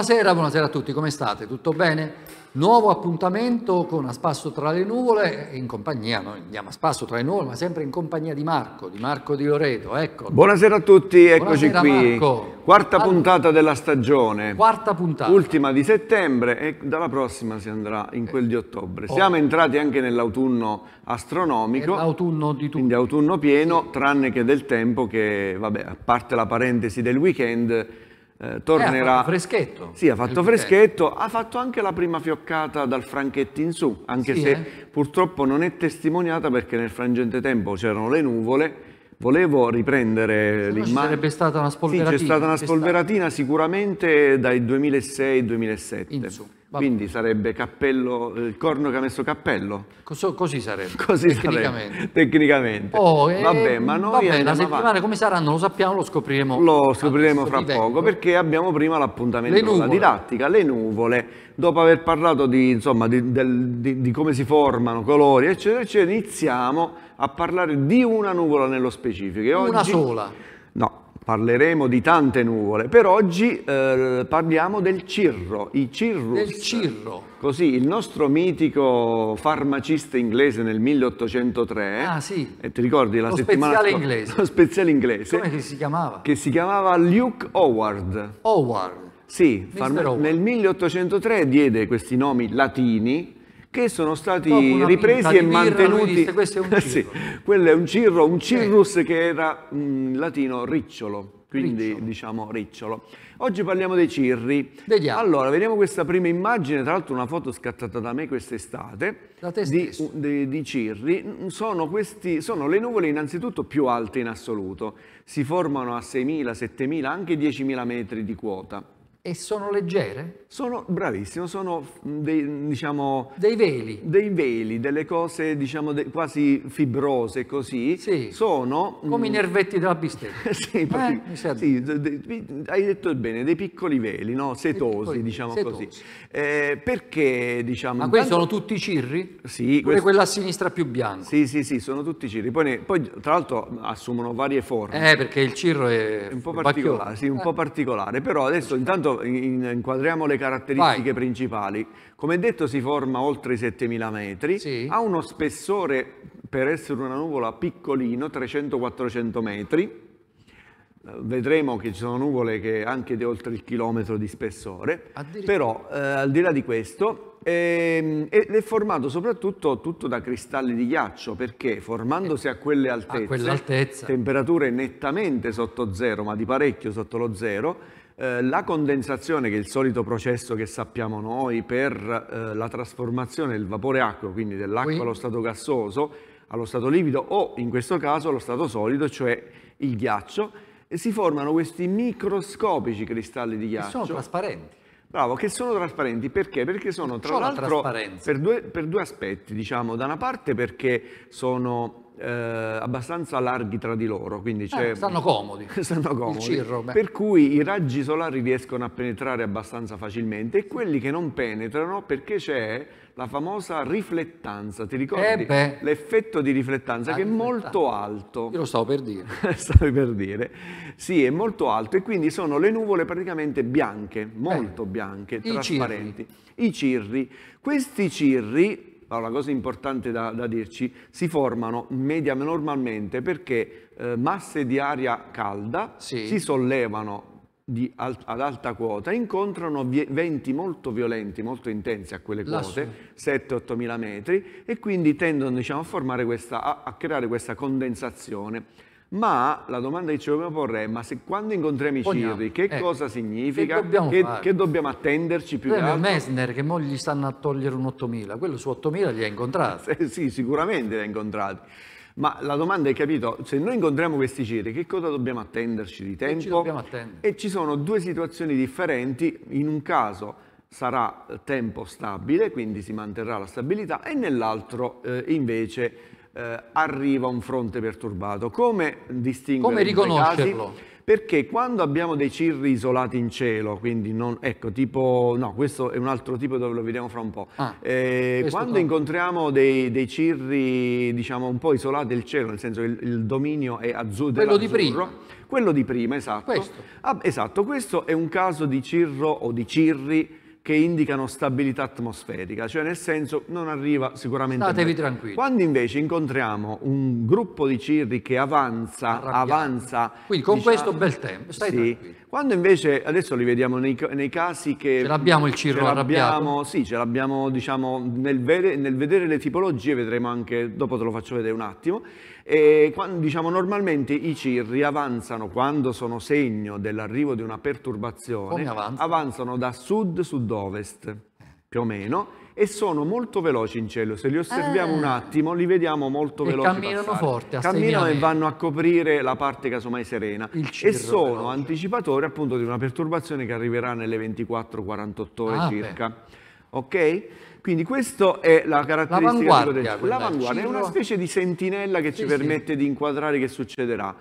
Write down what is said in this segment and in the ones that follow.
Buonasera, buonasera a tutti, come state? Tutto bene? Nuovo appuntamento con A Spasso tra le nuvole, in compagnia, noi andiamo a Spasso tra le nuvole, ma sempre in compagnia di Marco, di Marco di Loreto, ecco. Buonasera a tutti, eccoci buonasera qui. Marco. Quarta All... puntata della stagione. Quarta puntata. Ultima di settembre e dalla prossima si andrà in quel di ottobre. Oh. Siamo entrati anche nell'autunno astronomico. L'autunno di tutti. Quindi autunno pieno, sì. tranne che del tempo che, vabbè, a parte la parentesi del weekend eh, tornerà... Eh, ha fatto freschetto. Sì, ha fatto freschetto, ha fatto anche la prima fioccata dal Franchetti in su, anche sì, se eh? purtroppo non è testimoniata perché nel frangente tempo c'erano le nuvole, volevo riprendere l'immagine... sarebbe stata una spolveratina. Sì, c'è stata una spolveratina sicuramente dai 2006-2007. In su. Va Quindi sarebbe cappello, il corno che ha messo cappello. Cos così sarebbe. Così tecnicamente. Sarebbe. tecnicamente. Oh, eh, Vabbè, ma noi va la settimana avanti. come saranno lo sappiamo, lo scopriremo. Lo scopriremo ah, fra poco perché abbiamo prima l'appuntamento con la didattica, le nuvole. Dopo aver parlato di, insomma, di, del, di, di come si formano, colori, eccetera, eccetera, iniziamo a parlare di una nuvola nello specifico. Oggi, una sola? No, Parleremo di tante nuvole, per oggi eh, parliamo del cirro, i cirrus. Del cirro. Così il nostro mitico farmacista inglese nel 1803. Ah sì. E ti ricordi la lo settimana speziale inglese. Lo speziale inglese. Come si chiamava? Che si chiamava Luke Howard. Howard. Sì, nel 1803 diede questi nomi latini che sono stati ripresi e mantenuti. Disse, questo è un sì, quello è un cirro, un eh. cirrus eh. che era mm, in latino ricciolo, quindi ricciolo. diciamo ricciolo. Oggi parliamo dei cirri. Vediamo. Allora, vediamo questa prima immagine, tra l'altro una foto scattata da me quest'estate di, di, di, cirri. Sono, questi, sono le nuvole innanzitutto più alte in assoluto, si formano a 6.000, 7.000, anche 10.000 metri di quota. E sono leggere? Sono, bravissimo, sono mm, dei, diciamo, dei veli. Dei veli, delle cose diciamo, de, quasi fibrose così. Sì. Sono... Come i mm, nervetti della bistecca. sì, eh, perché, sì de, de, hai detto bene, dei piccoli veli, no? setosi, piccoli, diciamo setosi. così. Eh, perché diciamo... Ma questi tanto... sono tutti cirri? Sì. Questo... quella a sinistra più bianca? Sì, sì, sì, sono tutti cirri. Poi, ne, poi tra l'altro assumono varie forme. Eh, perché il cirro è... è un po' particolare, bacchiolo. sì, un eh. po' particolare. Però adesso intanto Intanto inquadriamo le caratteristiche Vai. principali. Come detto si forma oltre i 7000 metri, sì. ha uno spessore per essere una nuvola piccolino, 300-400 metri. Eh, vedremo che ci sono nuvole che anche di oltre il chilometro di spessore, però eh, al di là di questo ed ehm, è formato soprattutto tutto da cristalli di ghiaccio perché formandosi a quelle eh, altezze, a temperature nettamente sotto zero ma di parecchio sotto lo zero, eh, la condensazione, che è il solito processo che sappiamo noi per eh, la trasformazione del vapore acqueo, quindi dell'acqua oui. allo stato gassoso, allo stato liquido o in questo caso allo stato solido, cioè il ghiaccio, e si formano questi microscopici cristalli di ghiaccio. Che sono trasparenti. Bravo, che sono trasparenti perché? Perché sono tra l'altro la per, due, per due aspetti, diciamo, da una parte perché sono eh, abbastanza larghi tra di loro. Quindi eh, stanno comodi. stanno comodi. Cirro, per cui i raggi solari riescono a penetrare abbastanza facilmente e quelli che non penetrano perché c'è la famosa riflettanza, ti ricordi? Eh L'effetto di riflettanza la che riflettanza. è molto alto. Io lo stavo per dire. stavo per dire. Sì, è molto alto e quindi sono le nuvole praticamente bianche, molto eh. bianche, I trasparenti. Cirri. I cirri. Questi cirri allora, la cosa importante da, da, dirci, si formano media normalmente perché eh, masse di aria calda sì. si sollevano di, ad alta quota incontrano venti molto violenti, molto intensi a quelle quote, 7-8 mila metri, e quindi tendono diciamo, a, questa, a, a creare questa condensazione ma la domanda che ci dobbiamo porre è, ma se quando incontriamo i Cirri, che eh, cosa significa? Che dobbiamo, che, che dobbiamo attenderci più Noi che altro? Messner, che mo gli stanno a togliere un 8000, quello su 8000 li ha incontrati. sì, sicuramente li ha incontrati. Ma la domanda è, capito, se noi incontriamo questi Cirri, che cosa dobbiamo attenderci di tempo? ci dobbiamo attendere. E ci sono due situazioni differenti, in un caso sarà tempo stabile, quindi si manterrà la stabilità, e nell'altro eh, invece eh, arriva un fronte perturbato. Come distinguere Come riconoscerlo? Perché quando abbiamo dei cirri isolati in cielo, quindi non, ecco, tipo, no, questo è un altro tipo dove lo vediamo fra un po'. Ah, eh, quando qua. incontriamo dei, dei, cirri, diciamo, un po' isolati del cielo, nel senso che il, il dominio è azzurro. Quello di prima. Quello di prima, esatto. Questo. Ah, esatto, questo è un caso di cirro o di cirri che indicano stabilità atmosferica, cioè nel senso non arriva sicuramente... Statevi tranquilli. Quando invece incontriamo un gruppo di cirri che avanza, Arrabbiati. avanza... Quindi con diciamo, questo bel tempo, stai sì. tranquillo. Quando invece, adesso li vediamo nei, nei casi che... Ce l'abbiamo il cirro arrabbiato? Sì, ce l'abbiamo diciamo nel, vede, nel vedere le tipologie, vedremo anche, dopo te lo faccio vedere un attimo, e quando, diciamo, normalmente i cirri avanzano quando sono segno dell'arrivo di una perturbazione, avanzano? avanzano da sud-sud-ovest più o meno e sono molto veloci in cielo. Se li osserviamo eh. un attimo, li vediamo molto e veloci. Camminano passare. forte, camminano e vanno a coprire la parte casomai serena e sono veloce. anticipatori appunto di una perturbazione che arriverà nelle 24-48 ore ah, circa. Beh. Ok? Quindi questa è la caratteristica di Codecifra. L'avanguardia è una specie di sentinella che sì, ci permette sì. di inquadrare che succederà.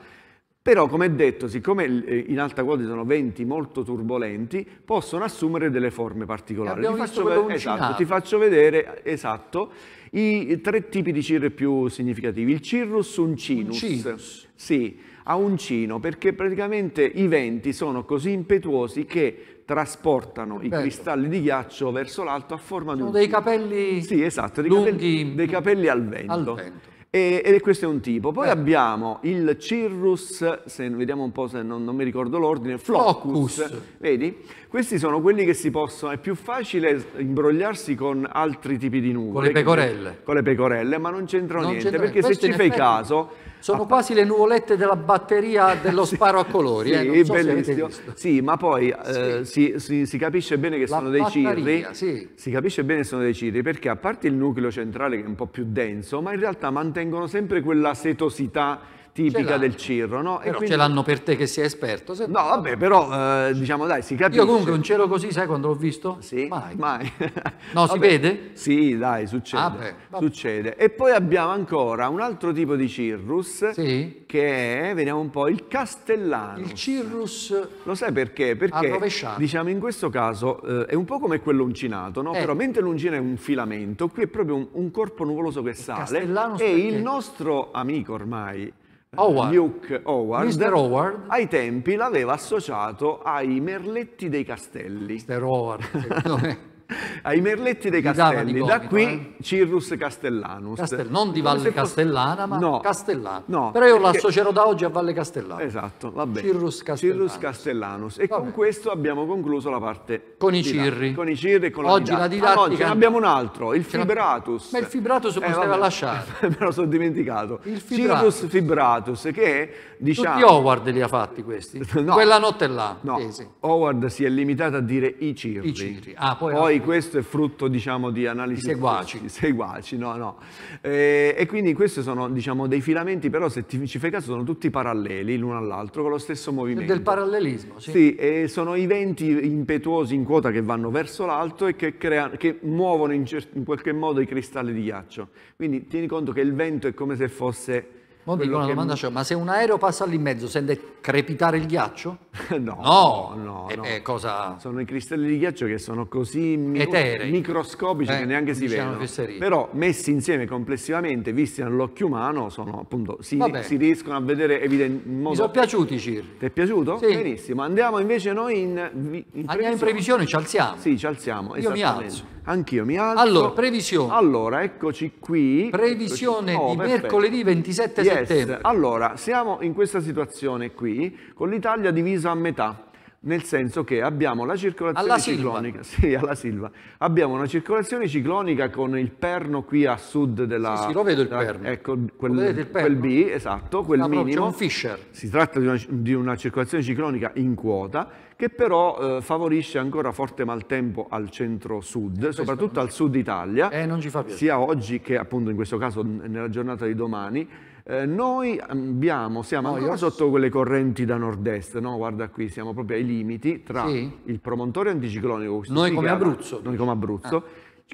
Però, come detto, siccome eh, in alta quota sono venti molto turbolenti, possono assumere delle forme particolari. Ti faccio, esatto, ti faccio vedere esatto, i tre tipi di cirri più significativi. Il cirrus uncinus. uncinus. Sì a Uncino perché praticamente i venti sono così impetuosi che trasportano i certo. cristalli di ghiaccio verso l'alto a forma sono di un... dei capelli Sì, esatto, dei, lunghi, capelli, dei capelli, al vento. Al vento. E, e, questo è un tipo. Poi Beh. abbiamo il Cirrus, se, vediamo un po' se non, non mi ricordo l'ordine, Flocus. Focus. Vedi? Questi sono quelli che si possono, è più facile imbrogliarsi con altri tipi di nuvole. Con le pecorelle. Con le pecorelle, ma non c'entrano niente, perché se ci fai caso sono Appa quasi le nuvolette della batteria dello sì, sparo a colori. Eh, sì, eh, so bellissimo. Sì, ma poi eh, sì. eh, si, si, si, capisce bene che La sono dei cirri. Sì. Si capisce bene che sono dei cirri perché a parte il nucleo centrale che è un po' più denso, ma in realtà mantengono sempre quella setosità tipica del Cirro. No? Però quindi... ce l'hanno per te che sei esperto. Se... No, vabbè, però eh, diciamo dai, si capisce. Io comunque un cielo così, sai quando l'ho visto? Sì, mai. mai. no, vabbè. si vede? Sì, dai, succede. Ah, beh, succede. E poi abbiamo ancora un altro tipo di Cirrus sì. che è, vediamo un po', il castellano. Il Cirrus Lo sai perché? Perché diciamo in questo caso eh, è un po' come quello uncinato, no? Eh. Però mentre l'uncina è un filamento, qui è proprio un, un corpo nuvoloso che il sale e perché? il eh. nostro amico ormai Howard. Luke Howard, Mister Howard ai tempi l'aveva associato ai merletti dei castelli. Mr. Howard, secondo me. ai merletti dei castelli. Gomito, da eh. qui eh? Cirrus Castellanus. Castel, non di Valle Castellana, ma no, Castellano. No, Però io perché... lo da oggi a Valle Castellana. Esatto, va bene. Cirrus Castellanus. Cirrus Castellanus. E va con bene. questo abbiamo concluso la parte... Con i cirri. Con i cirri e con oggi la didattica. La didattica... Ah, no, abbiamo un altro, il fibratus. Ma il fibratus eh, poteva vabbè. lasciare. Me lo sono dimenticato. Il fibratus. Cirrus fibratus, che è, diciamo... Tutti Howard li ha fatti questi? No. Quella notte là. No, Howard si è limitato a dire i cirri. I cirri. Ah, poi, poi poi questo è frutto diciamo, di analisi di seguaci. Di seguaci no, no. Eh, e quindi questi sono diciamo, dei filamenti, però se ti, ci fai caso sono tutti paralleli l'uno all'altro con lo stesso movimento. Del parallelismo, sì. Sì, eh, sono i venti impetuosi in quota che vanno verso l'alto e che, crea, che muovono in, in qualche modo i cristalli di ghiaccio. Quindi tieni conto che il vento è come se fosse Mo dico una domanda, cioè, ma se un aereo passa lì in mezzo sente crepitare il ghiaccio? no, no, no, e, eh, no. Eh, cosa... sono i cristelli di ghiaccio che sono così Eterei. microscopici eh, che neanche si diciamo vedono, però messi insieme complessivamente, visti all'occhio umano, sono, appunto, si, si, riescono a vedere in Modo... Mi sono piaciuti i Cir. Ti è piaciuto? Sì. Benissimo, andiamo invece noi in... in Andiamo in previsione, ci alziamo. Sì, ci alziamo, Io mi alzo. Anch'io mi alzo. Allora, previsione. Allora, eccoci qui. Previsione eccoci. Oh, di perfetto. mercoledì 27 yes. settembre. Allora, siamo in questa situazione qui, con l'Italia divisa a metà nel senso che abbiamo la circolazione alla ciclonica, sì, alla Silva. Abbiamo una circolazione ciclonica con il perno qui a sud della... Sì, sì lo vedo il perno. Ecco, quel, quel B, esatto, quel la minimo. John Fisher. Si tratta di una, di una, circolazione ciclonica in quota che però eh, favorisce ancora forte maltempo al centro-sud, eh, soprattutto al sud Italia. Eh, non ci fa piacere. Sia oggi che appunto in questo caso nella giornata di domani eh, noi abbiamo, siamo no, ancora io... sotto quelle correnti da nord-est, no? guarda qui, siamo proprio ai limiti tra sì. il promontorio anticiclonico. Noi come, chiama, Abruzzo, noi come Abruzzo. Ah.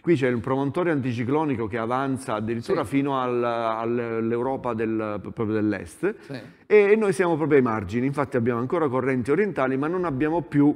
Qui c'è un promontorio anticiclonico che avanza addirittura sì. fino al, all'Europa del, dell'est sì. e noi siamo proprio ai margini, infatti abbiamo ancora correnti orientali ma non abbiamo più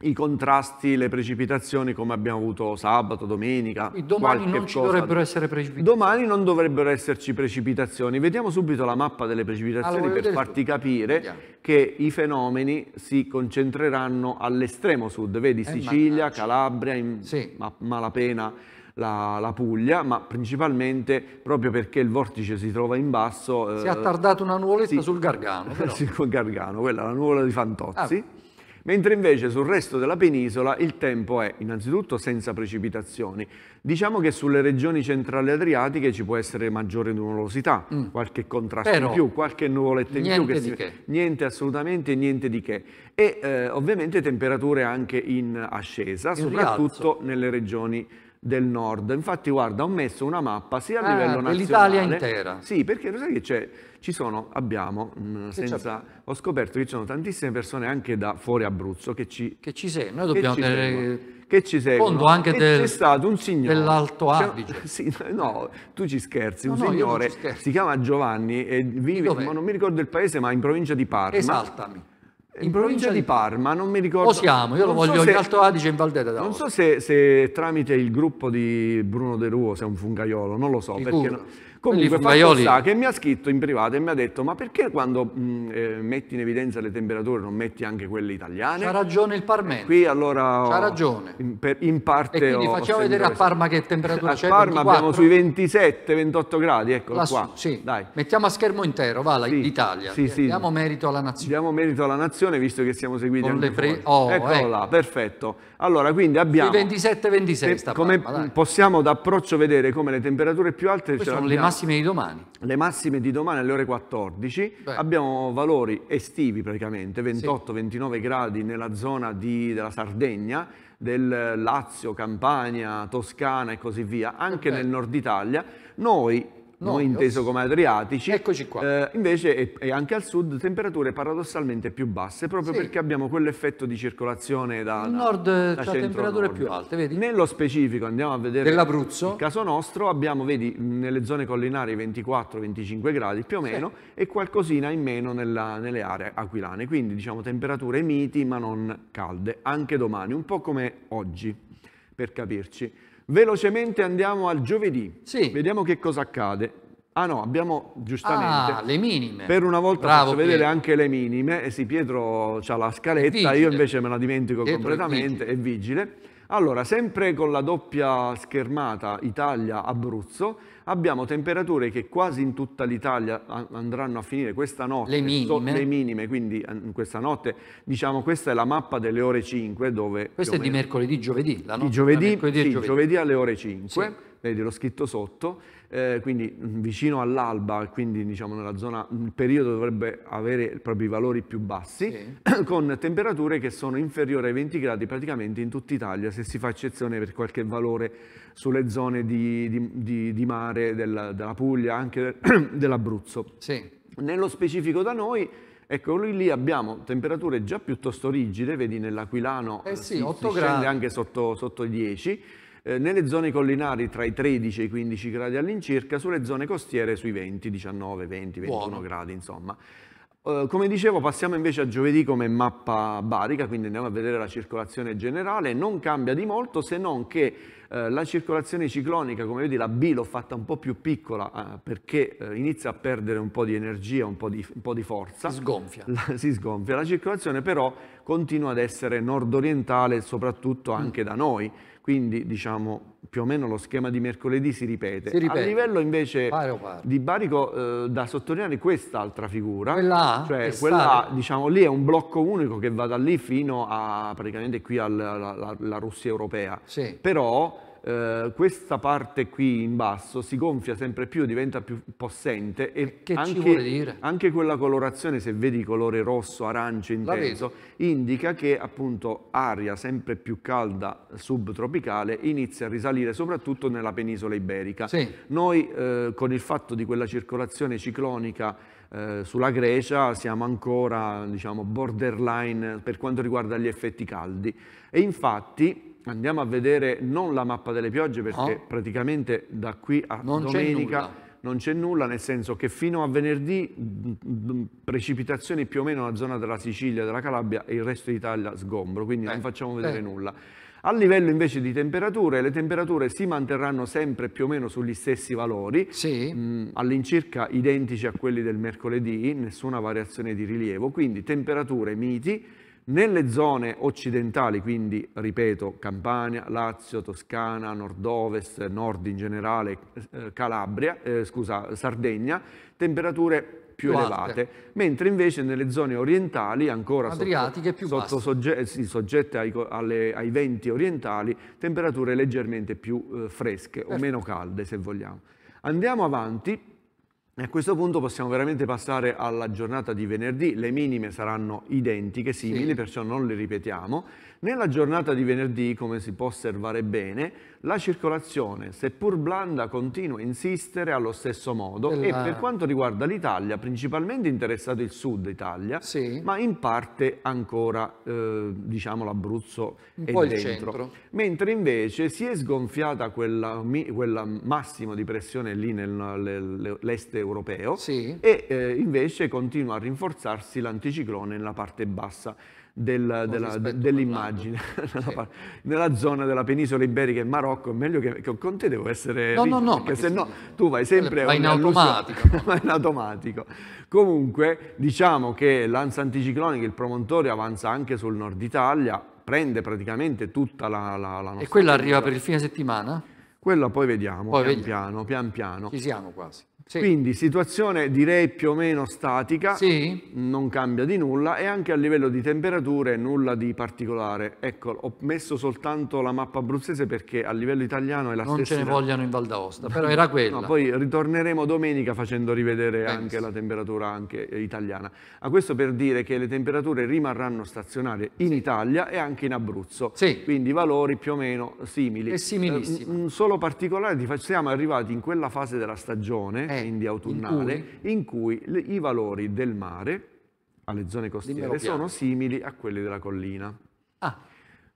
i contrasti, le precipitazioni come abbiamo avuto sabato, domenica. E domani non cosa. dovrebbero essere precipitazioni. Domani non dovrebbero esserci precipitazioni. Vediamo subito la mappa delle precipitazioni allora, per farti tutto. capire Andiamo. che i fenomeni si concentreranno all'estremo sud. Vedi eh, Sicilia, mannaggia. Calabria, sì. ma malapena la, la, Puglia, ma principalmente proprio perché il vortice si trova in basso. Si è eh, attardata una nuvoletta sì. sul Gargano. Però. sul Gargano, quella la nuvola di Fantozzi. Ah mentre invece sul resto della penisola il tempo è innanzitutto senza precipitazioni. Diciamo che sulle regioni centrali adriatiche ci può essere maggiore nuvolosità, mm. qualche contrasto Però, in più, qualche nuvoletta in più. Che si... che. Niente assolutamente, niente di che. E eh, ovviamente temperature anche in ascesa, in soprattutto rialzo. nelle regioni del nord. Infatti, guarda, ho messo una mappa sia a ah, livello nazionale. L'Italia intera. Sì, perché lo sai che c'è? ci sono, abbiamo, mh, mm, senza, certo. ho scoperto che ci sono tantissime persone anche da fuori Abruzzo che ci... Che ci sei, noi dobbiamo tenere che ci seguono. Fondo anche del, c'è stato un signore dell'Alto Adige. sì, no, tu ci scherzi, no, un no, signore si chiama Giovanni e vive, ma non mi ricordo il paese, ma in provincia di Parma. Esaltami. In, in provincia, provincia di... Parma, non mi ricordo. O siamo, io non lo voglio so se, in Alto Adige in Valdera. Non so se, se, tramite il gruppo di Bruno De Ruo se è un fungaiolo, non lo so. Figura. Perché no, Comunque fatto sta che mi ha scritto in privato e mi ha detto ma perché quando mh, eh, metti in evidenza le temperature non metti anche quelle italiane? C'ha ragione il Parmento. Qui allora... C'ha ragione. In, per, in parte... E quindi ho, facciamo ho vedere questo. a Parma che temperatura c'è. A Parma 24. abbiamo sui 27-28 gradi, eccolo qua. Sì. Dai. Mettiamo a schermo intero, va sì. l'Italia. Sì, sì. Diamo merito alla nazione. Diamo merito alla nazione visto che siamo seguiti Con anche pre... oh, Eccolo ecco. là, perfetto. Allora quindi abbiamo... Sui 27-26 sta Parma, Come possiamo d'approccio vedere come le temperature più alte... ce sono le massime massime di domani. Le massime di domani alle ore 14. Beh. Abbiamo valori estivi praticamente, 28-29 sì. gradi nella zona di, della Sardegna, del Lazio, Campania, Toscana e così via, anche okay. nel nord Italia. Noi noi inteso come Adriatici. Eccoci qua. Eh, invece è, è anche al sud temperature paradossalmente più basse, proprio Sì. perché abbiamo quell'effetto di circolazione da, da- nord eh, da c'ha centro-nord. temperature più alte, vedi? Nello specifico andiamo a vedere Dell'Abruzzo. Il caso nostro abbiamo, vedi, nelle zone collinari 24-25 gradi più o meno e qualcosina in meno nella- nelle aree aquilane, quindi diciamo temperature miti ma non calde, anche domani, un po' come oggi per capirci. Velocemente andiamo al giovedì, sì. vediamo che cosa accade. Ah no, abbiamo giustamente... Ah, le minime. Per una volta Bravo, faccio vedere anche le minime. Eh sì, Pietro ha la scaletta, io invece me la dimentico Pietro completamente, È vigile. È vigile. Allora, sempre con la doppia schermata Italia-Abruzzo, abbiamo temperature che quasi in tutta l'Italia andranno a finire questa notte. Le minime. le minime, quindi questa notte, diciamo, questa è la mappa delle ore 5 dove... Questa è meno, di mercoledì, giovedì, Di giovedì, mercoledì sì, giovedì. giovedì alle ore 5. Sì vedi l'ho scritto sotto, eh, quindi mm, vicino all'alba, quindi diciamo nella zona, mm, il periodo dovrebbe avere i propri valori più bassi, sì. con temperature che sono inferiori ai 20 gradi praticamente in tutta Italia, se si fa eccezione per qualche valore sulle zone di, di, di, di mare della, della, Puglia, anche dell'Abruzzo. Sì. Nello specifico da noi, Ecco, lui lì abbiamo temperature già piuttosto rigide, vedi nell'Aquilano eh sì, si, si scende anche sotto, sotto 10, eh, nelle zone collinari tra i 13 e i 15 gradi all'incirca, sulle zone costiere sui 20, 19, 20, 21 Buono. gradi insomma. Uh, come dicevo passiamo invece a giovedì come mappa barica, quindi andiamo a vedere la circolazione generale, non cambia di molto se non che uh, la circolazione ciclonica, come vedi la B l'ho fatta un po' più piccola uh, perché inizia a perdere un po' di energia, un po' di, un po di forza. Sgonfia. La, si sgonfia. La circolazione però continua ad essere nordorientale soprattutto mm. anche da noi. Quindi diciamo più o meno lo schema di mercoledì si ripete. Si ripete. A livello invece pare pare. di Barico eh, da sottolineare quest'altra figura. Quella A? Cioè quella A, diciamo lì è un blocco unico che va da lì fino a praticamente qui alla, alla, alla Russia europea. Sì. Però eh, questa parte qui in basso si gonfia sempre più, diventa più possente e anche, anche, quella colorazione, se vedi colore rosso, arancio intenso, indica che appunto aria sempre più calda subtropicale inizia a risalire soprattutto nella penisola iberica. Sì. Noi eh, con il fatto di quella circolazione ciclonica eh, sulla Grecia siamo ancora diciamo, borderline per quanto riguarda gli effetti caldi e infatti andiamo a vedere non la mappa delle piogge perché no. praticamente da qui a non domenica non c'è nulla, nel senso che fino a venerdì mm, mm, precipitazioni più o meno nella zona della Sicilia, della Calabria e il resto d'Italia sgombro, quindi eh. non facciamo vedere eh. nulla. A livello invece di temperature, le temperature si manterranno sempre più o meno sugli stessi valori, sì. Mm, all'incirca identici a quelli del mercoledì, nessuna variazione di rilievo, quindi temperature miti, nelle zone occidentali, quindi ripeto, Campania, Lazio, Toscana, nord-ovest, nord in generale, eh, Calabria, eh, scusa, Sardegna, temperature più, più elevate, alte. mentre invece nelle zone orientali, ancora Adriatiche sotto, più sotto sogge eh, sì, soggette ai, alle, ai, venti orientali, temperature leggermente più eh, fresche Perfetto. o meno calde se vogliamo. Andiamo avanti e A questo punto possiamo veramente passare alla giornata di venerdì, le minime saranno identiche, simili, sì. perciò non le ripetiamo. Nella giornata di venerdì, come si può osservare bene, la circolazione, seppur blanda, continua a insistere allo stesso modo e, la... e per quanto riguarda l'Italia, principalmente interessato il sud Italia, sì. ma in parte ancora eh, diciamo l'Abruzzo e il dentro. Centro. Mentre invece si è sgonfiata quella, quella massimo di pressione lì nell'est europeo sì. e eh, invece continua a rinforzarsi l'anticiclone nella parte bassa del, della, dell'immagine nella, nella, zona della penisola iberica e Marocco, è meglio che, che con te devo essere no, no, no, perché se no tu vai sempre vai in automatico. vai in automatico. Comunque diciamo che l'ansa anticiclonica, il promontorio avanza anche sul nord Italia, prende praticamente tutta la, la, la nostra... E quella arriva per il fine settimana? Quella poi vediamo, poi pian vediamo. piano, pian piano. Ci siamo quasi. Sì. Quindi situazione direi più o meno statica, sì. non cambia di nulla e anche a livello di temperature nulla di particolare. Ecco, ho messo soltanto la mappa abruzzese perché a livello italiano è la non stessa. Non ce ne vogliono in Val d'Aosta, però era quella. No, poi ritorneremo domenica facendo rivedere Penso. anche la temperatura anche eh, italiana. A questo per dire che le temperature rimarranno stazionarie in sì. Italia e anche in Abruzzo, quindi valori più o meno simili. È eh, similissimo. un solo particolare, siamo arrivati in quella fase della stagione. Eh trend eh, autunnale in cui, in cui i valori del mare alle zone costiere sono simili a quelli della collina. Ah.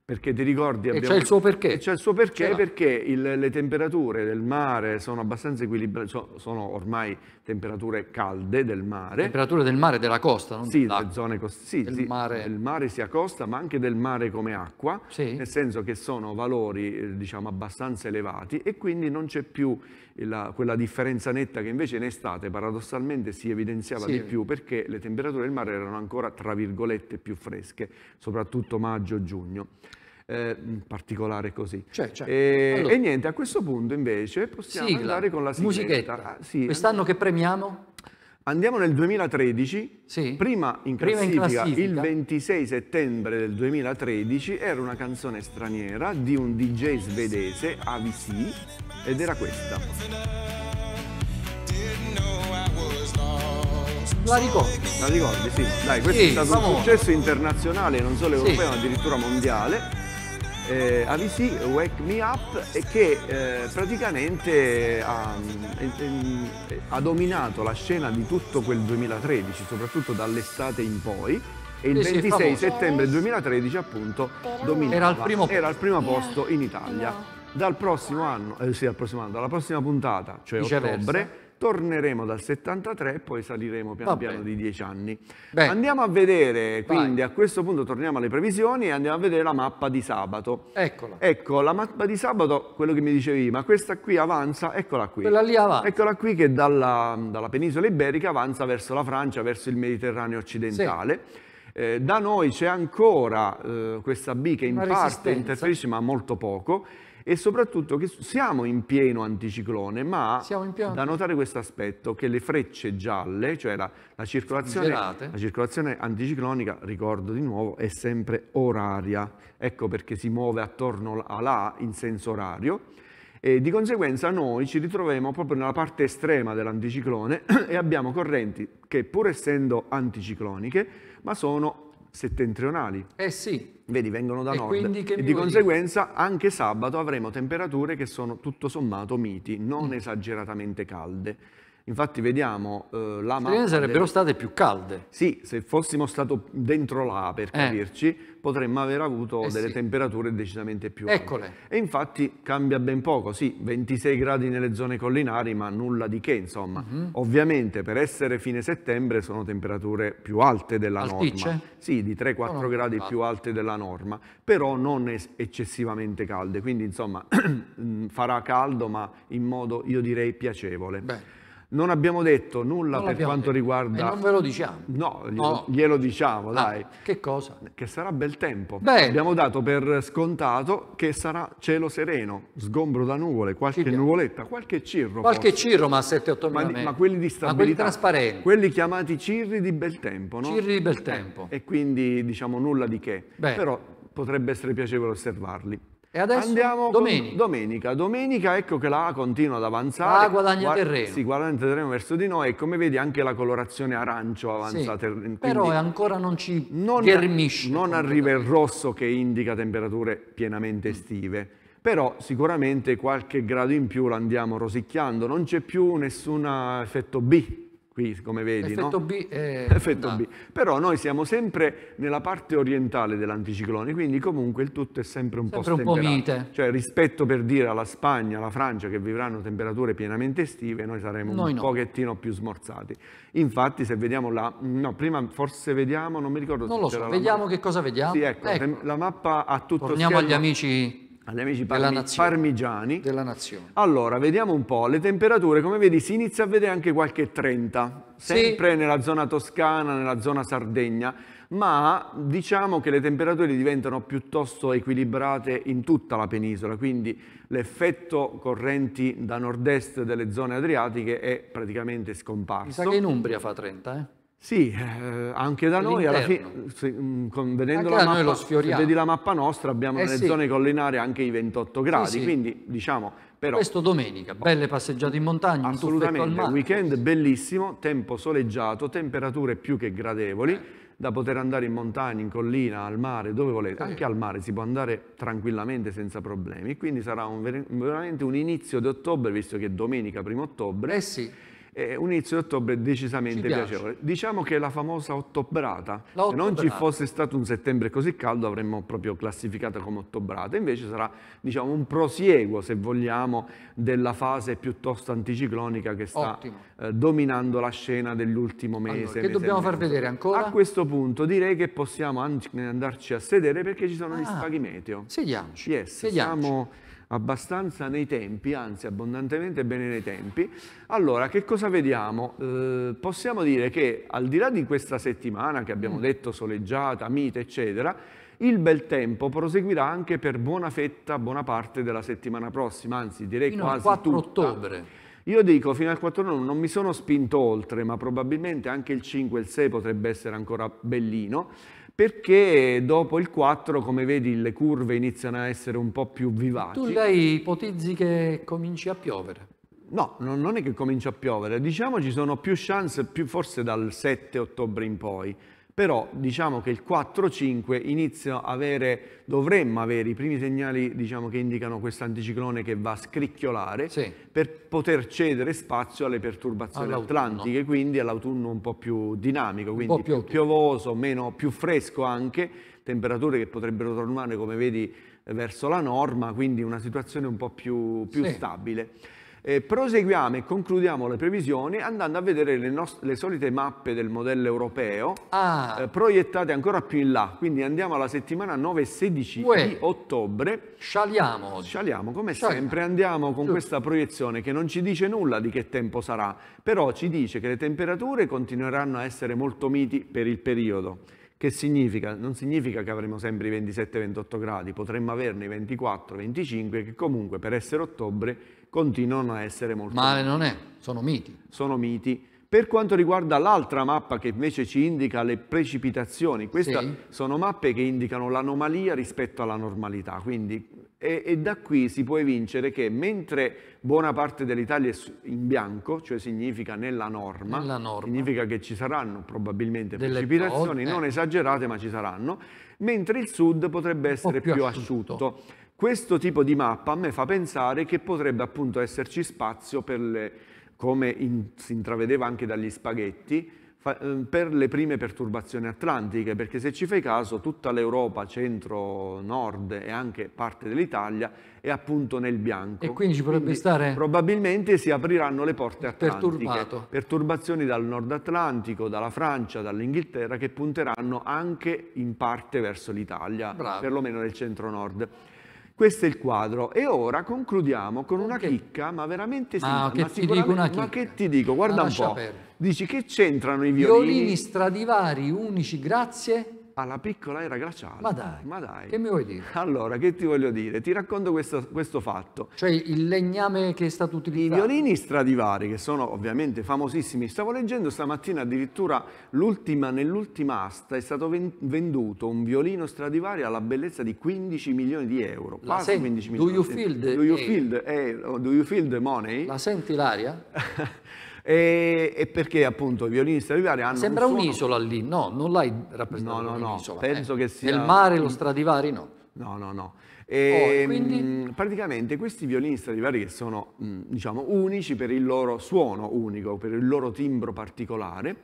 Perché ti ricordi... Abbiamo... c'è il suo perché. c'è il suo perché perché il, le temperature del mare sono abbastanza equilibrate, sono ormai temperature calde del mare. Temperature del mare e della costa, non sì, delle zone cost- sì, del, sì, mare. del mare sia costa, ma anche del mare come acqua, sì. nel senso che sono valori eh, diciamo, abbastanza elevati e quindi non c'è più la, quella differenza netta che invece in estate paradossalmente si evidenziava sì. di più perché le temperature del mare erano ancora tra virgolette più fresche, soprattutto maggio-giugno eh, particolare così. Cioè, cioè. E, allora. e, niente, a questo punto invece possiamo Sigla. andare con la sigletta. musichetta. Ah, sì. Quest'anno che premiamo? Andiamo nel 2013, sì. prima, in prima, in classifica, il 26 settembre del 2013, era una canzone straniera di un DJ svedese, AVC, ed era questa. La ricordi? La ricordi, sì. Dai, questo sì, è stato un successo internazionale, non solo europeo, sì. ma addirittura mondiale eh, Avicii Wake Me Up e che eh, praticamente ha, ha, dominato la scena di tutto quel 2013, soprattutto dall'estate in poi. E il 26 settembre 2013 appunto dominava, era al primo, era al primo posto in Italia. Dal prossimo anno, eh, sì, dal prossimo anno, dalla prossima puntata, cioè Viceversa. ottobre, torneremo dal 73 e poi saliremo piano piano di 10 anni. Beh. Andiamo a vedere, quindi Vai. a questo punto torniamo alle previsioni e andiamo a vedere la mappa di sabato. Eccola. Ecco, la mappa di sabato, quello che mi dicevi, ma questa qui avanza, eccola qui. Quella lì avanza. Eccola qui che dalla, dalla penisola iberica avanza verso la Francia, verso il Mediterraneo occidentale. Sì. Eh, da noi c'è ancora eh, questa B che in Una parte interferisce ma molto poco e soprattutto che siamo in pieno anticiclone, ma pieno. da notare questo aspetto, che le frecce gialle, cioè la, la, circolazione, la, circolazione, anticiclonica, ricordo di nuovo, è sempre oraria, ecco perché si muove attorno a là in senso orario, e di conseguenza noi ci ritroviamo proprio nella parte estrema dell'anticiclone e abbiamo correnti che pur essendo anticicloniche, ma sono settentrionali. Eh sì. Vedi, vengono da e nord. E di conseguenza dico? anche sabato avremo temperature che sono tutto sommato miti, non mm. esageratamente calde. Infatti vediamo eh, la macchina... sarebbero state più calde. Sì, se fossimo stato dentro là, per eh. capirci, potremmo aver avuto eh delle sì. temperature decisamente più alte. Eccole. E infatti cambia ben poco, sì, 26 gradi nelle zone collinari, ma nulla di che, insomma. Mm -hmm. Ovviamente per essere fine settembre sono temperature più alte della Alticce? norma. Sì, di 3-4 no, gradi più alte della norma, però non eccessivamente calde, quindi insomma farà caldo, ma in modo, io direi, piacevole. Beh. Non abbiamo detto nulla non per quanto detto. riguarda... E non ve lo diciamo. No, glielo, oh. glielo diciamo, ah, dai. Ah, che cosa? Che sarà bel tempo. Beh. Abbiamo dato per scontato che sarà cielo sereno, sgombro da nuvole, qualche nuvoletta, qualche cirro. Qualche forse. cirro, ma a 7-8 ma, ma, quelli di stabilità. Ma quelli trasparenti. Quelli chiamati cirri di bel tempo, no? Cirri di bel tempo. Eh, e quindi diciamo nulla di che. Beh. Però potrebbe essere piacevole osservarli. E adesso Andiamo domenica. domenica. domenica. ecco che la A continua ad avanzare. La ah, A guadagna Guar terreno. Sì, guadagna terreno verso di noi e come vedi anche la colorazione arancio avanza sì, terreno. Però ancora non ci non, ghermisce. Non arriva il rosso che indica temperature pienamente mm. estive. Mm. Però sicuramente qualche grado in più la andiamo rosicchiando, non c'è più nessun effetto B come vedi, effetto no? B. È... Eh, effetto no. B. Però noi siamo sempre nella parte orientale dell'anticiclone, quindi comunque il tutto è sempre un sempre po' stemperato. Cioè rispetto per dire alla Spagna, alla Francia che vivranno temperature pienamente estive, noi saremo noi un no. pochettino più smorzati. Infatti se vediamo la... No, prima forse vediamo, non mi ricordo non se lo so, vediamo che cosa vediamo. Sì, ecco, ecco. la mappa ha tutto Torniamo schermo. agli amici agli amici parmi, parmigiani. Della nazione. Allora, vediamo un po', le temperature, come vedi, si inizia a vedere anche qualche 30, sempre sì. nella zona toscana, nella zona Sardegna, ma diciamo che le temperature diventano piuttosto equilibrate in tutta la penisola, quindi l'effetto correnti da nord-est delle zone adriatiche è praticamente scomparso. Mi sa che in Umbria fa 30, eh? Sì, eh, anche da noi, alla fine, se, mh, mm, vedendo la mappa, se vedi la mappa nostra, abbiamo eh nelle sì. zone collinari anche i 28 gradi, sì, sì. quindi diciamo... Però, Questo domenica, belle passeggiate in montagna, Assolutamente, un weekend bellissimo, tempo soleggiato, temperature più che gradevoli, eh. da poter andare in montagna, in collina, al mare, dove volete, anche al mare si può andare tranquillamente senza problemi, quindi sarà un, veramente un inizio di ottobre, visto che è domenica, primo ottobre. Eh sì eh, un inizio di ottobre decisamente piacevole. Diciamo che la famosa ottobrata, la ottobrata, se non ci fosse stato un settembre così caldo avremmo proprio classificata come ottobrata, invece sarà diciamo, un prosieguo, se vogliamo, della fase piuttosto anticiclonica che sta eh, dominando la scena dell'ultimo mese. Allora, che mese dobbiamo far vedere ancora? A questo punto direi che possiamo andarci a sedere perché ci sono ah, gli spaghi meteo. Sediamoci. Yes, Sediamoci. Siamo abbastanza nei tempi, anzi abbondantemente bene nei tempi, allora che cosa vediamo? Eh, possiamo dire che al di là di questa settimana che abbiamo mm. detto soleggiata, mite, eccetera, il bel tempo proseguirà anche per buona fetta, buona parte della settimana prossima, anzi direi fino quasi 4 tutta. ottobre. Io dico fino al 4 non, non mi sono spinto oltre, ma probabilmente anche il 5 e il 6 potrebbe essere ancora bellino perché dopo il 4, come vedi, le curve iniziano a essere un po' più vivaci. Tu lei ipotizzi che cominci a piovere? No, non è che cominci a piovere, diciamo ci sono più chance, più forse dal 7 ottobre in poi, però diciamo che il 4-5 inizia a avere, dovremmo avere i primi segnali diciamo, che indicano questo anticiclone che va a scricchiolare sì. per poter cedere spazio alle perturbazioni atlantiche, quindi all'autunno un po' più dinamico, quindi più, più piovoso, meno, più fresco anche, temperature che potrebbero tornare come vedi verso la norma, quindi una situazione un po' più, più sì. stabile. Eh, proseguiamo e concludiamo le previsioni andando a vedere le, le solite mappe del modello europeo ah. eh, proiettate ancora più in là. Quindi andiamo alla settimana 9 e 16 Uè. di ottobre. Scialiamo Scialiamo come Scialiamo. sempre. Andiamo con Giù. questa proiezione che non ci dice nulla di che tempo sarà, però ci dice che le temperature continueranno a essere molto miti per il periodo che significa? Non significa che avremo sempre i 27-28 gradi, potremmo averne i 24-25 che comunque per essere ottobre continuano a essere molto... Male non è, sono miti. Sono miti per quanto riguarda l'altra mappa che invece ci indica le precipitazioni, queste sì. sono mappe che indicano l'anomalia rispetto alla normalità, quindi, e, e, da qui si può evincere che mentre buona parte dell'Italia è in bianco, cioè significa nella norma, nella norma. significa che ci saranno probabilmente precipitazioni non esagerate ma ci saranno, mentre il sud potrebbe essere più, più asciutto. asciutto. Questo tipo di mappa a me fa pensare che potrebbe appunto esserci spazio per le come in, si intravedeva anche dagli spaghetti, fa, eh, per le prime perturbazioni atlantiche, perché se ci fai caso tutta l'Europa, centro, nord e anche parte dell'Italia è appunto nel bianco. E quindi ci potrebbe quindi stare... Probabilmente si apriranno le porte atlantiche. Perturbato. Perturbazioni dal nord Atlantico, dalla Francia, dall'Inghilterra, che punteranno anche in parte verso l'Italia, perlomeno nel centro-nord. Questo è il quadro. E ora concludiamo con una okay. chicca, ma veramente sì, ah, che ti dico una chicca. Ma che ti dico? Guarda ah, un po'. Per. Dici che c'entrano i violini? Violini Stradivari unici, grazie alla piccola era glaciale. Ma dai, ma dai, Che mi vuoi dire? Allora, che ti voglio dire? Ti racconto questo, questo, fatto. Cioè il legname che è stato utilizzato. I violini Stradivari, che sono ovviamente famosissimi. Stavo leggendo stamattina addirittura l'ultima, nell'ultima asta è stato venduto un violino Stradivari alla bellezza di 15 milioni di euro. La quasi sen- 15 milioni. Do you do you feel the, eh, do you feel the money? La senti l'aria? E, e, perché appunto i violinisti arrivati hanno... Sembra un'isola un lì, no, non l'hai rappresentato no, no, no. Eh. penso eh. che sia... Nel mare lo Stradivari no. No, no, no. Oh, e, oh, quindi... mh, praticamente questi violini stradivari che sono mh, mm, diciamo unici per il loro suono unico, per il loro timbro particolare,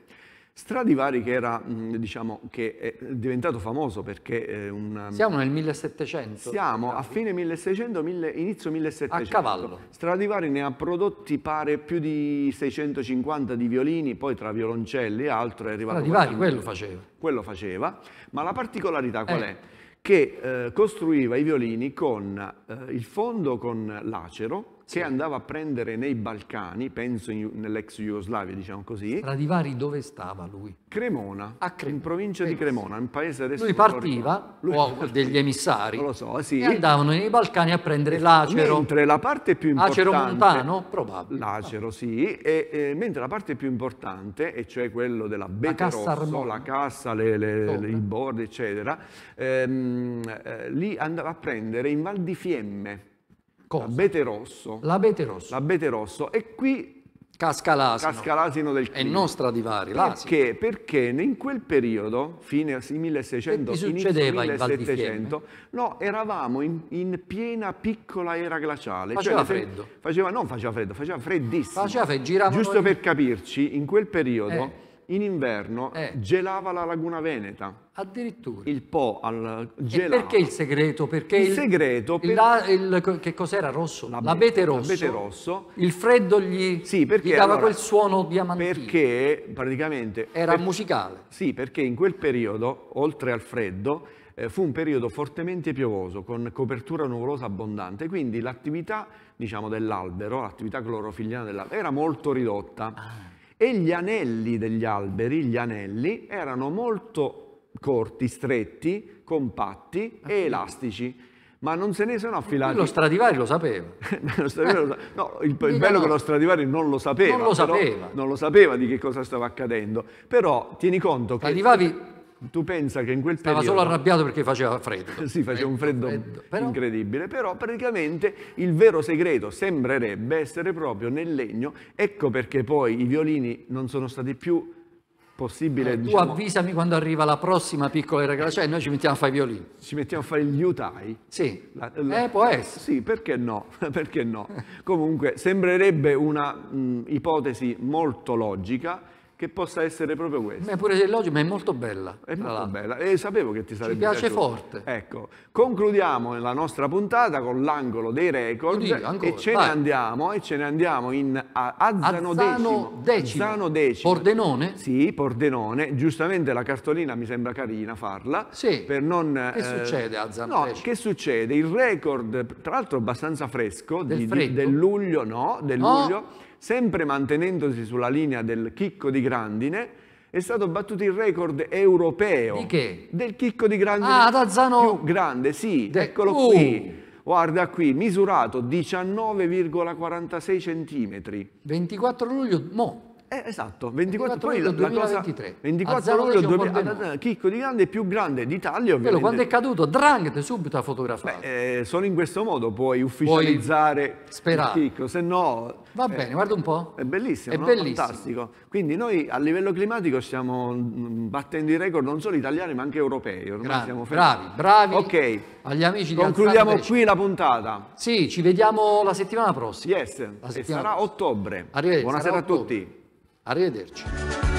Stradivari che era, mm, diciamo, che è diventato famoso perché è un... Mm, Siamo nel 1700. Siamo a fine 1600, mille, inizio 1700. A cavallo. Stradivari ne ha prodotti pare più di 650 di violini, poi tra violoncelli e altro è arrivato... Stradivari quello faceva. Quello faceva, ma la particolarità qual eh. è? Che eh, costruiva i violini con eh, il fondo con l'acero, sì. che andava a prendere nei Balcani, penso nell'ex Jugoslavia, diciamo così. Stradivari dove stava lui? Cremona, a Cremona. in provincia eh, di Cremona, un paese adesso... Lui partiva, lui o partiva. degli emissari, lo so, sì. e andavano nei Balcani a prendere esatto. l'acero. Mentre la parte più importante... Acero montano? Probabile. L'acero, sì. E, e, mentre la parte più importante, e cioè quello della Beta la Rosso, la cassa, le, le, le, i bordi, eccetera, ehm, eh, lì andava a prendere in Val di Fiemme, Cosa? L'abete rosso. L'abete rosso. L'abete rosso. E qui casca l'asino. Casca l'asino del clima. E non Stradivari, Perché? Perché in quel periodo, fine 1600, che succedeva in 1700, no, eravamo in, in, piena piccola era glaciale. Faceva cioè, freddo. Faceva, non faceva freddo, faceva freddissimo. Faceva freddo, giravano... Giusto per capirci, in quel periodo... Eh in inverno eh. gelava la laguna veneta. Addirittura. Il Po al gelava. E perché il segreto? Perché il, il segreto per... il, il, che cos'era rosso? L'abete, rosso. L'abete rosso. Il freddo gli, sì, perché, gli dava allora, quel suono diamantino. Perché praticamente era per, musicale. Sì, perché in quel periodo, oltre al freddo, eh, fu un periodo fortemente piovoso con copertura nuvolosa abbondante, quindi l'attività, diciamo, dell'albero, l'attività clorofilliana dell'albero era molto ridotta. Ah e gli anelli degli alberi, gli anelli, erano molto corti, stretti, compatti ah, e elastici ma non se ne sono affilati. Lo Stradivari lo sapeva. lo Stradivari lo sa- no, il, il bello è che lo Stradivari non lo sapeva. Non lo sapeva. Non lo sapeva di che cosa stava accadendo. Però tieni conto che... Stradivari tu pensa che in quel Stava periodo... Stava solo arrabbiato perché faceva freddo. sì, faceva un freddo, freddo. incredibile, però... però praticamente il vero segreto sembrerebbe essere proprio nel legno, ecco perché poi i violini non sono stati più possibili... Eh, diciamo... Tu avvisami quando arriva la prossima piccola regola, cioè noi ci mettiamo a fare i violini. Ci mettiamo a fare gli utai? Sì, la, la... Eh, può essere. Sì, perché no? perché no? Comunque sembrerebbe una mh, ipotesi molto logica, che possa essere proprio questo. Ma è pure l'oggi, ma è molto bella. È molto bella e sapevo che ti sarebbe Ci piace piaciuto. forte. Ecco, concludiamo la nostra puntata con l'angolo dei record dico, ancora, e ce vai. ne andiamo e ce ne andiamo in Azzano, Azzano Decimo. Azzano Decimo. Pordenone? Sì, Pordenone. Giustamente la cartolina mi sembra carina farla. Sì. Per non, che eh, succede Azzano no, Decimo? che succede? Il record, tra l'altro abbastanza fresco, del, di, di, del luglio, no, del no. Ah. luglio sempre mantenendosi sulla linea del chicco di grandine, è stato battuto il record europeo Di che? del chicco di grandine ah, Tazzano. più grande, sì, De eccolo uh. qui. Guarda qui, misurato 19,46 cm. 24 luglio, mo, eh, esatto, 24, poi la, 2023. Cosa, 24 luglio 2000, Chicco di Grande più grande d'Italia ovviamente. Quello quando è caduto, Dranghete subito ha fotografato. Beh, eh, solo in questo modo puoi ufficializzare il Chicco, se no... Va eh, bene, guarda un po'. È bellissimo, è no? bellissimo. fantastico. Quindi noi a livello climatico stiamo mm, battendo i record non solo italiani ma anche europei. Bravi, bravi, bravi, Ok, agli amici di concludiamo Alzano qui la puntata. Sì, ci vediamo la settimana prossima. Yes, la settimana sarà prossima. ottobre. Arrivederci. Buonasera a tutti. Arrivederci.